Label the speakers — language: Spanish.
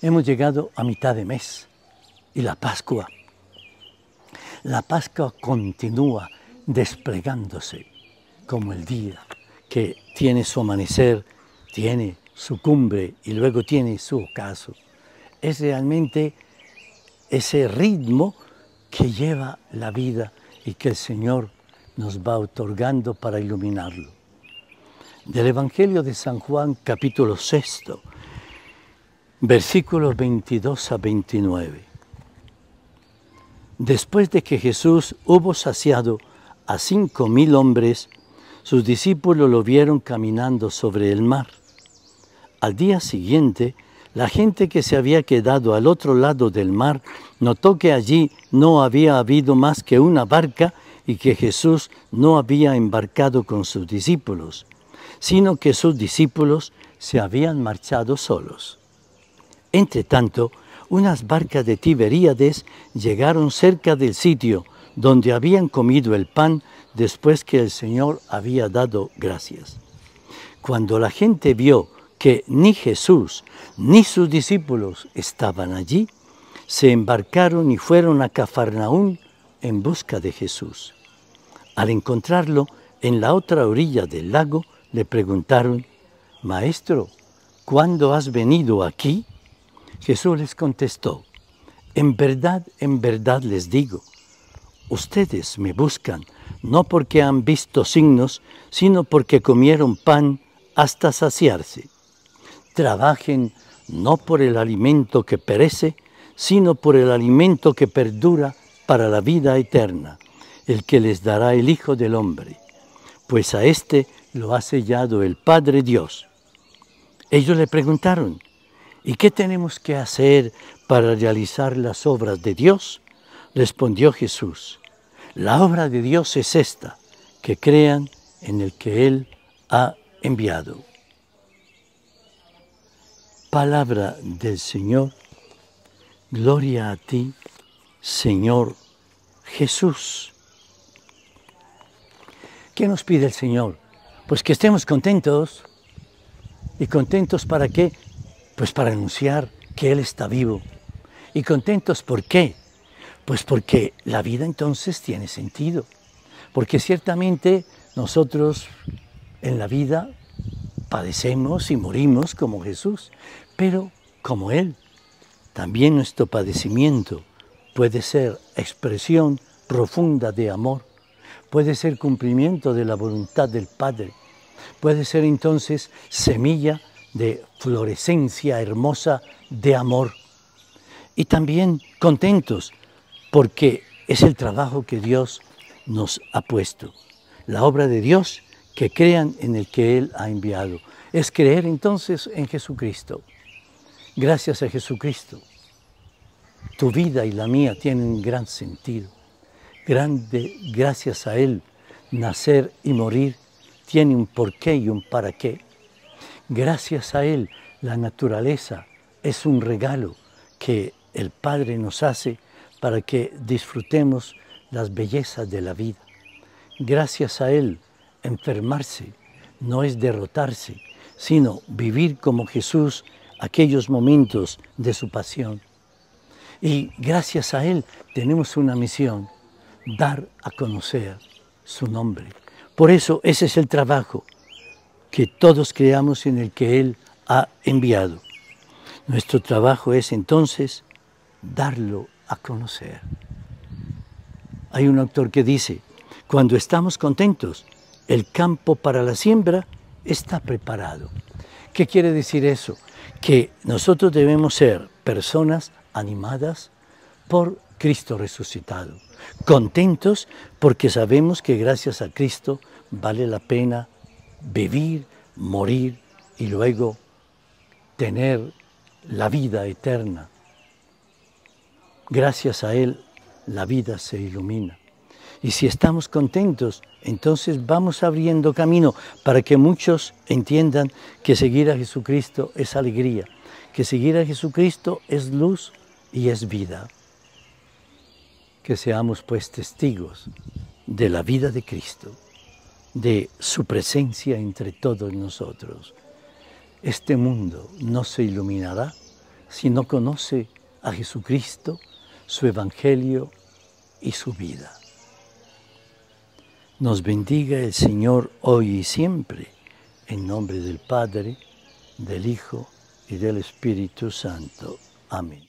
Speaker 1: Hemos llegado a mitad de mes y la Pascua, la Pascua continúa desplegándose como el día que tiene su amanecer, tiene su cumbre y luego tiene su ocaso. Es realmente ese ritmo que lleva la vida y que el Señor nos va otorgando para iluminarlo. Del Evangelio de San Juan capítulo sexto, versículos 22 a 29. Después de que Jesús hubo saciado a cinco mil hombres, sus discípulos lo vieron caminando sobre el mar. Al día siguiente, la gente que se había quedado al otro lado del mar notó que allí no había habido más que una barca y que Jesús no había embarcado con sus discípulos, sino que sus discípulos se habían marchado solos. Entretanto, tanto, unas barcas de Tiberíades llegaron cerca del sitio donde habían comido el pan después que el Señor había dado gracias. Cuando la gente vio que ni Jesús ni sus discípulos estaban allí, se embarcaron y fueron a Cafarnaún en busca de Jesús. Al encontrarlo en la otra orilla del lago, le preguntaron, Maestro, ¿cuándo has venido aquí? Jesús les contestó, en verdad, en verdad les digo, ustedes me buscan no porque han visto signos, sino porque comieron pan hasta saciarse. Trabajen no por el alimento que perece, sino por el alimento que perdura para la vida eterna, el que les dará el Hijo del Hombre, pues a éste lo ha sellado el Padre Dios. Ellos le preguntaron, ¿Y qué tenemos que hacer para realizar las obras de Dios? Respondió Jesús, la obra de Dios es esta, que crean en el que Él ha enviado. Palabra del Señor, gloria a ti, Señor Jesús. ¿Qué nos pide el Señor? Pues que estemos contentos. ¿Y contentos para qué? Pues para anunciar que Él está vivo. ¿Y contentos por qué? Pues porque la vida entonces tiene sentido. Porque ciertamente nosotros en la vida padecemos y morimos como Jesús, pero como Él. También nuestro padecimiento puede ser expresión profunda de amor, puede ser cumplimiento de la voluntad del Padre, puede ser entonces semilla de florescencia hermosa de amor. Y también contentos porque es el trabajo que Dios nos ha puesto, la obra de Dios que crean en el que Él ha enviado. Es creer entonces en Jesucristo. Gracias a Jesucristo, tu vida y la mía tienen gran sentido. Grande gracias a Él, nacer y morir tiene un porqué y un para qué. Gracias a Él, la naturaleza es un regalo que el Padre nos hace para que disfrutemos las bellezas de la vida. Gracias a Él, enfermarse no es derrotarse, sino vivir como Jesús aquellos momentos de su pasión. Y gracias a Él tenemos una misión, dar a conocer su nombre. Por eso ese es el trabajo que todos creamos en el que Él ha enviado. Nuestro trabajo es entonces darlo a conocer. Hay un autor que dice, cuando estamos contentos, el campo para la siembra está preparado. ¿Qué quiere decir eso? Que nosotros debemos ser personas animadas por Cristo resucitado, contentos porque sabemos que gracias a Cristo vale la pena vivir, morir y luego tener la vida eterna. Gracias a Él la vida se ilumina. Y si estamos contentos, entonces vamos abriendo camino para que muchos entiendan que seguir a Jesucristo es alegría, que seguir a Jesucristo es luz y es vida. Que seamos pues testigos de la vida de Cristo de su presencia entre todos nosotros. Este mundo no se iluminará si no conoce a Jesucristo, su Evangelio y su vida. Nos bendiga el Señor hoy y siempre, en nombre del Padre, del Hijo y del Espíritu Santo. Amén.